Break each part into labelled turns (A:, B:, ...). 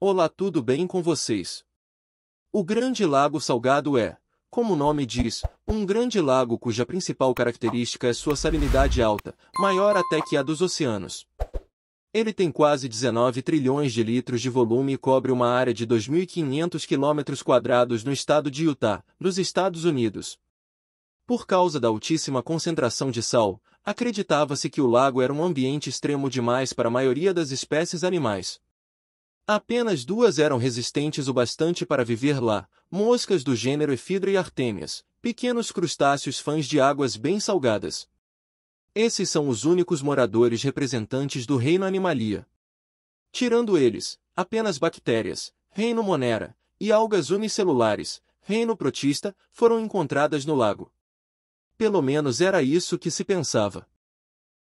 A: Olá, tudo bem com vocês? O Grande Lago Salgado é, como o nome diz, um grande lago cuja principal característica é sua salinidade alta, maior até que a dos oceanos. Ele tem quase 19 trilhões de litros de volume e cobre uma área de 2.500 km quadrados no estado de Utah, nos Estados Unidos. Por causa da altíssima concentração de sal, acreditava-se que o lago era um ambiente extremo demais para a maioria das espécies animais. Apenas duas eram resistentes o bastante para viver lá, moscas do gênero Efidra e Artemias, pequenos crustáceos fãs de águas bem salgadas. Esses são os únicos moradores representantes do reino Animalia. Tirando eles, apenas bactérias, reino Monera, e algas unicelulares, reino Protista, foram encontradas no lago. Pelo menos era isso que se pensava.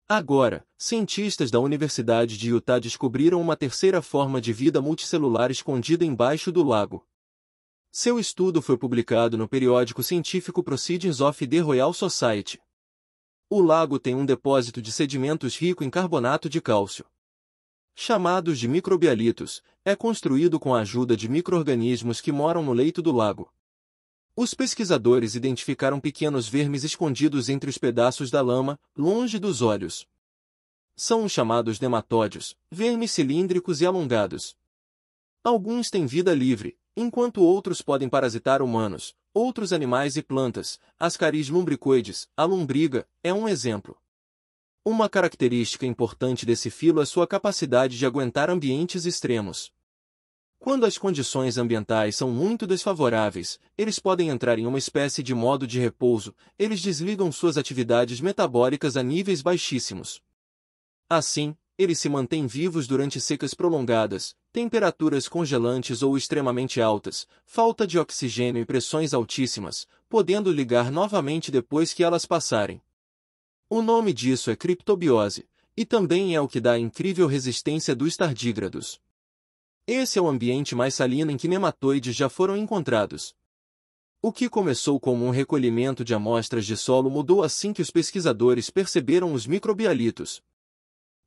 A: Agora, cientistas da Universidade de Utah descobriram uma terceira forma de vida multicelular escondida embaixo do lago. Seu estudo foi publicado no periódico científico Proceedings of the Royal Society. O lago tem um depósito de sedimentos rico em carbonato de cálcio. Chamados de microbialitos, é construído com a ajuda de microorganismos que moram no leito do lago. Os pesquisadores identificaram pequenos vermes escondidos entre os pedaços da lama, longe dos olhos. São os chamados nematódios, vermes cilíndricos e alongados. Alguns têm vida livre, enquanto outros podem parasitar humanos, outros animais e plantas. Ascaris lumbricoides, a lombriga, é um exemplo. Uma característica importante desse filo é sua capacidade de aguentar ambientes extremos. Quando as condições ambientais são muito desfavoráveis, eles podem entrar em uma espécie de modo de repouso, eles desligam suas atividades metabólicas a níveis baixíssimos. Assim, eles se mantêm vivos durante secas prolongadas, temperaturas congelantes ou extremamente altas, falta de oxigênio e pressões altíssimas, podendo ligar novamente depois que elas passarem. O nome disso é criptobiose, e também é o que dá a incrível resistência dos tardígrados. Esse é o ambiente mais salino em que nematoides já foram encontrados. O que começou como um recolhimento de amostras de solo mudou assim que os pesquisadores perceberam os microbialitos.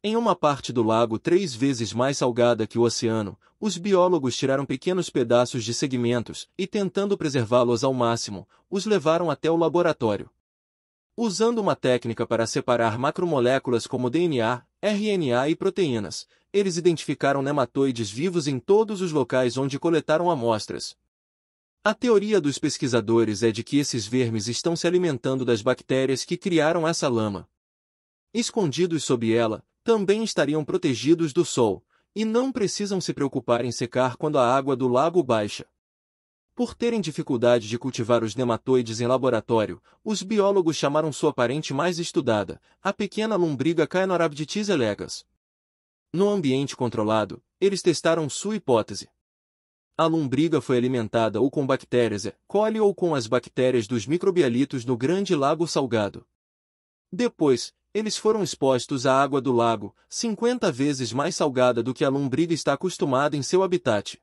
A: Em uma parte do lago três vezes mais salgada que o oceano, os biólogos tiraram pequenos pedaços de segmentos e, tentando preservá-los ao máximo, os levaram até o laboratório. Usando uma técnica para separar macromoléculas como DNA, RNA e proteínas, eles identificaram nematoides vivos em todos os locais onde coletaram amostras. A teoria dos pesquisadores é de que esses vermes estão se alimentando das bactérias que criaram essa lama. Escondidos sob ela, também estariam protegidos do sol, e não precisam se preocupar em secar quando a água do lago baixa. Por terem dificuldade de cultivar os nematoides em laboratório, os biólogos chamaram sua parente mais estudada, a pequena lombriga Caenorhabditis elegans. No ambiente controlado, eles testaram sua hipótese. A lombriga foi alimentada ou com bactérias E. coli ou com as bactérias dos microbialitos no Grande Lago Salgado. Depois, eles foram expostos à água do lago, 50 vezes mais salgada do que a lombriga está acostumada em seu habitat.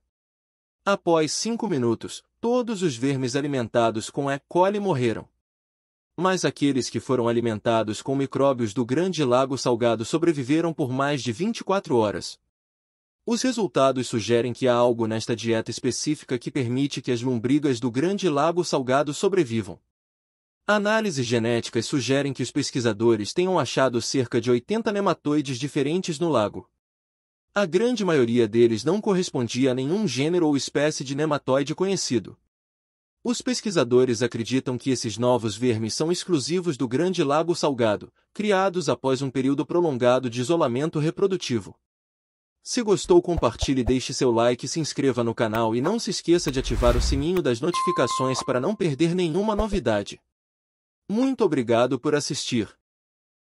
A: Após 5 minutos, todos os vermes alimentados com E. coli morreram mas aqueles que foram alimentados com micróbios do Grande Lago Salgado sobreviveram por mais de 24 horas. Os resultados sugerem que há algo nesta dieta específica que permite que as lombrigas do Grande Lago Salgado sobrevivam. Análises genéticas sugerem que os pesquisadores tenham achado cerca de 80 nematoides diferentes no lago. A grande maioria deles não correspondia a nenhum gênero ou espécie de nematóide conhecido. Os pesquisadores acreditam que esses novos vermes são exclusivos do Grande Lago Salgado, criados após um período prolongado de isolamento reprodutivo. Se gostou compartilhe deixe seu like se inscreva no canal e não se esqueça de ativar o sininho das notificações para não perder nenhuma novidade. Muito obrigado por assistir.